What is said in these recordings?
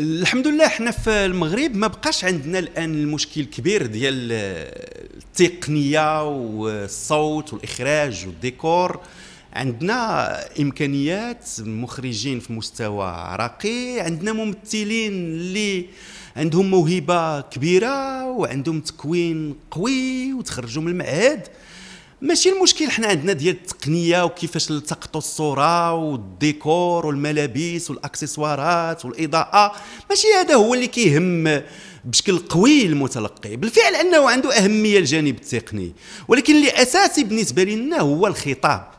الحمد لله حنا في المغرب ما بقاش عندنا الان المشكل الكبير ديال التقنيه والصوت والاخراج والديكور عندنا امكانيات مخرجين في مستوى راقي عندنا ممثلين اللي عندهم موهبه كبيره وعندهم تكوين قوي وتخرجوا من المعهد ماشي المشكل حنا عندنا ديال التقنيه وكيفاش نلتقطوا الصوره والديكور والملابس والاكسسوارات والاضاءه ماشي هذا هو اللي كيهم بشكل قوي المتلقي بالفعل انه عنده اهميه الجانب التقني ولكن اللي اساسي بالنسبه لنا هو الخطاب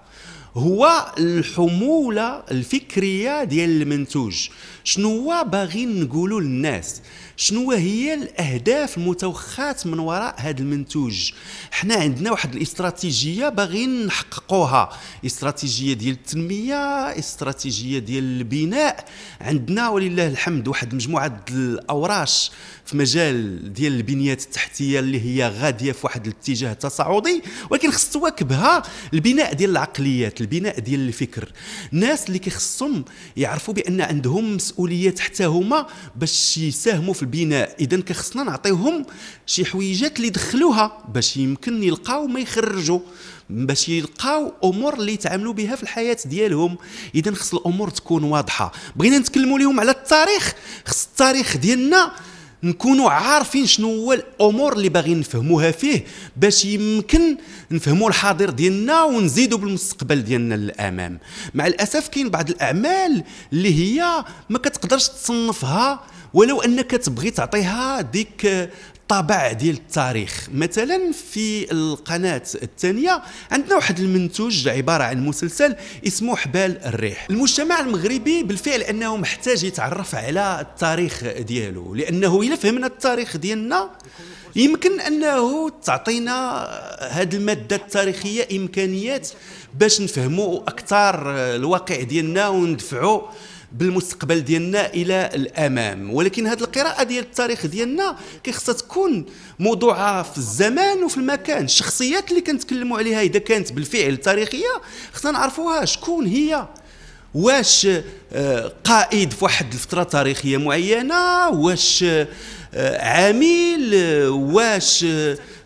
هو الحموله الفكريه ديال المنتوج شنو باغي نقولوا للناس شنو هي الاهداف المتوخاه من وراء هذا المنتوج حنا عندنا واحد الاستراتيجيه باغيين نحققوها استراتيجيه ديال التنميه استراتيجيه ديال البناء عندنا ولله الحمد واحد مجموعه الاوراش في مجال ديال البنيات التحتيه اللي هي غاديه في واحد الاتجاه تصاعدي ولكن خص تواكبها البناء ديال العقليات البناء ديال الفكر ناس اللي كيخصهم يعرفوا بان عندهم مسؤوليات حتى هما باش يساهموا في البناء اذا كخصنا نعطيوهم شي حويجات اللي دخلوها باش يمكن يلقاو ما يخرجوا باش يلقاو امور اللي يتعاملوا بها في الحياه ديالهم اذا خص الامور تكون واضحه بغينا نتكلموا اليوم على التاريخ خص التاريخ ديالنا نكونوا عارفين شنو هو الامور اللي باغيين نفهموها فيه باش يمكن نفهموا الحاضر ديالنا ونزيدوا بالمستقبل ديالنا للامام مع الاسف كاين بعض الاعمال اللي هي ما كتقدرش تصنفها ولو انك تبغي تعطيها ديك الطابع ديال التاريخ مثلا في القناه الثانيه عندنا واحد المنتوج عباره عن مسلسل اسمه حبال الريح المجتمع المغربي بالفعل انه محتاج يتعرف على التاريخ ديالو لانه الا فهمنا التاريخ ديالنا يمكن انه تعطينا هذه الماده التاريخيه امكانيات باش نفهموا اكثر الواقع ديالنا وندفعوا بالمستقبل ديالنا الى الامام ولكن هذه القراءه ديال التاريخ ديالنا كيخصها تكون موضوعه في الزمان وفي المكان الشخصيات اللي كنتكلموا عليها اذا كانت بالفعل تاريخيه خصنا نعرفوها شكون هي واش آه، قائد في واحد الفتره تاريخيه معينه واش آه، عامل واش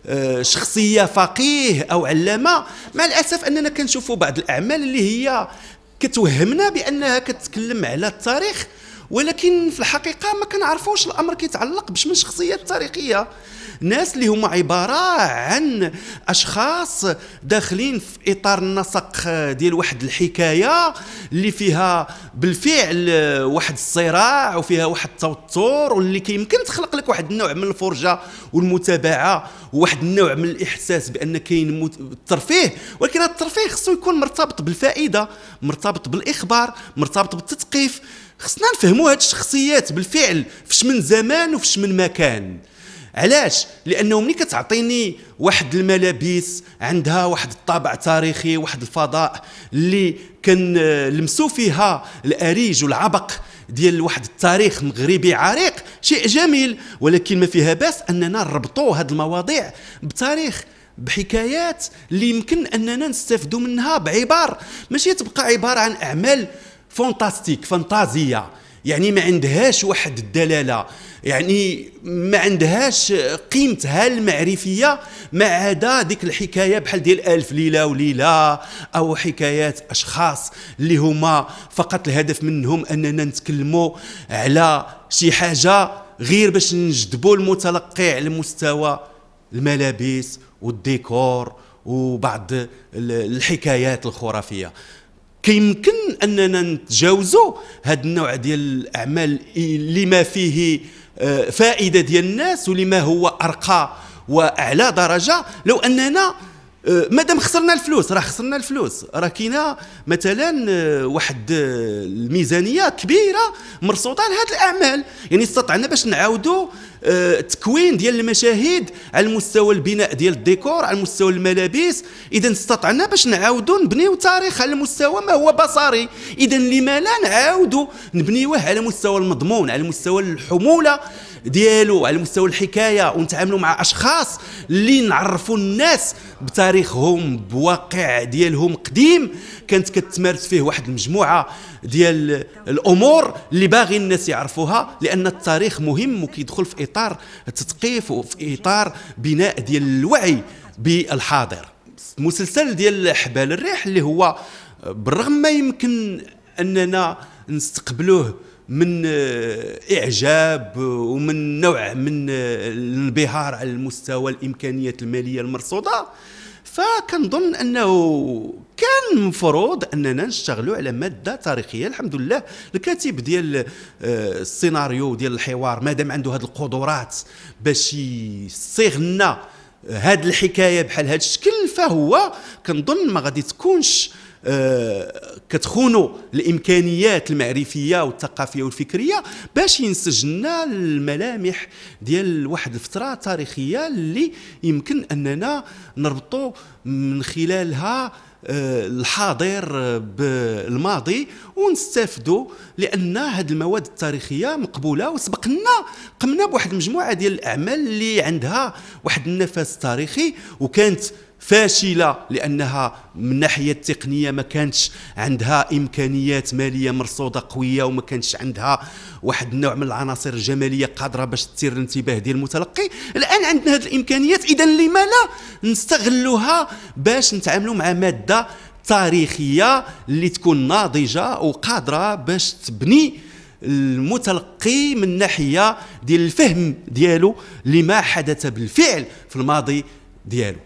آه، شخصيه فقيه او علامه مع الاسف اننا كنشوفوا بعض الاعمال اللي هي كتوهمنا بانها كتكلم على التاريخ ولكن في الحقيقه ما كنعرفوش الامر كيتعلق بشمن من شخصيات تاريخيه ناس اللي هما عباره عن اشخاص داخلين في اطار النسق ديال واحد الحكايه اللي فيها بالفعل واحد الصراع وفيها واحد التوتر واللي كيمكن تخلق لك واحد النوع من الفرجه والمتابعه وواحد النوع من الاحساس بان كاين الترفيه ولكن هذا الترفيه خصو يكون مرتبط بالفائده مرتبط بالاخبار مرتبط بالتثقيف خصنا نفهموا هاد الشخصيات بالفعل فش من زمان وفش من مكان علاش لانه ملي كتعطيني واحد الملابس عندها واحد الطابع تاريخي واحد الفضاء اللي كنلمسوا فيها الاريج والعبق ديال واحد التاريخ مغربي عريق شيء جميل ولكن ما فيها باس اننا نربطوا هذه المواضيع بتاريخ بحكايات اللي يمكن اننا نستافدوا منها بعبار ماشي تبقى عباره عن اعمال فونتاستيك فانتازيه يعني ما عندهاش واحد الدلاله يعني ما عندهاش قيمتها المعرفيه ما عدا ديك الحكايه بحال ديال الف ليله وليله او حكايات اشخاص اللي هما فقط الهدف منهم اننا نتكلموا على شي حاجه غير باش نجذبوا المتلقي على مستوى الملابس والديكور وبعض الحكايات الخرافيه كيمكن اننا نتجاوزوا هذا النوع ديال الاعمال اللي ما فيه آه، فائده ديال الناس ولما هو ارقى واعلى درجه لو اننا أه، مادام خسرنا الفلوس راه خسرنا الفلوس راه كاينه مثلا أه، واحد أه، الميزانيه كبيره مرصوطه لهذه الاعمال يعني استطعنا باش نعاودوا تكوين ديال المشاهد على المستوى البناء ديال الديكور على المستوى الملابس اذا استطعنا باش نعاودوا نبنيو تاريخ على مستوى ما هو بصري اذا لما لا نعاودوا نبنيوه على مستوى المضمون على مستوى الحموله ديالو على مستوى الحكايه ونتعاملوا مع اشخاص اللي نعرفوا الناس بتاريخهم بواقع ديالهم قديم كانت كتمارس فيه واحد المجموعه ديال الامور اللي باغي الناس يعرفوها لان التاريخ مهم وكيدخل في اطار التثقيف وفي اطار بناء ديال الوعي بالحاضر مسلسل ديال حبال الريح اللي هو بالرغم ما يمكن اننا نستقبلوه من آه، اعجاب ومن نوع من آه، الانبهار على المستوى الامكانيات الماليه المرصوده فكنظن انه كان المفروض اننا نشتغلوا على ماده تاريخيه الحمد لله الكاتب ديال آه، السيناريو ديال الحوار مادام عنده هذه القدرات باش يصيغ لنا هذه الحكايه بحال هذا الشكل فهو كنظن ما غادي تكونش آه، كتخونوا الامكانيات المعرفيه والثقافيه والفكريه باش ينسجلنا الملامح ديال واحد الفتره تاريخيه اللي يمكن اننا نربطوا من خلالها آه، الحاضر بالماضي ونستافدوا لان هذه المواد التاريخيه مقبوله وسبقنا قمنا بواحد المجموعه ديال الاعمال اللي عندها واحد النفس تاريخي وكانت فاشله لانها من الناحيه التقنيه ما كانتش عندها امكانيات ماليه مرصوده قويه وما كانتش عندها واحد النوع من العناصر الجماليه قادره باش تثير الانتباه ديال المتلقي الان عندنا هذه الامكانيات اذا لما لا نستغلوها باش نتعاملوا مع ماده تاريخيه اللي تكون ناضجه وقادره باش تبني المتلقي من ناحيه ديال الفهم ديالو لما حدث بالفعل في الماضي ديالو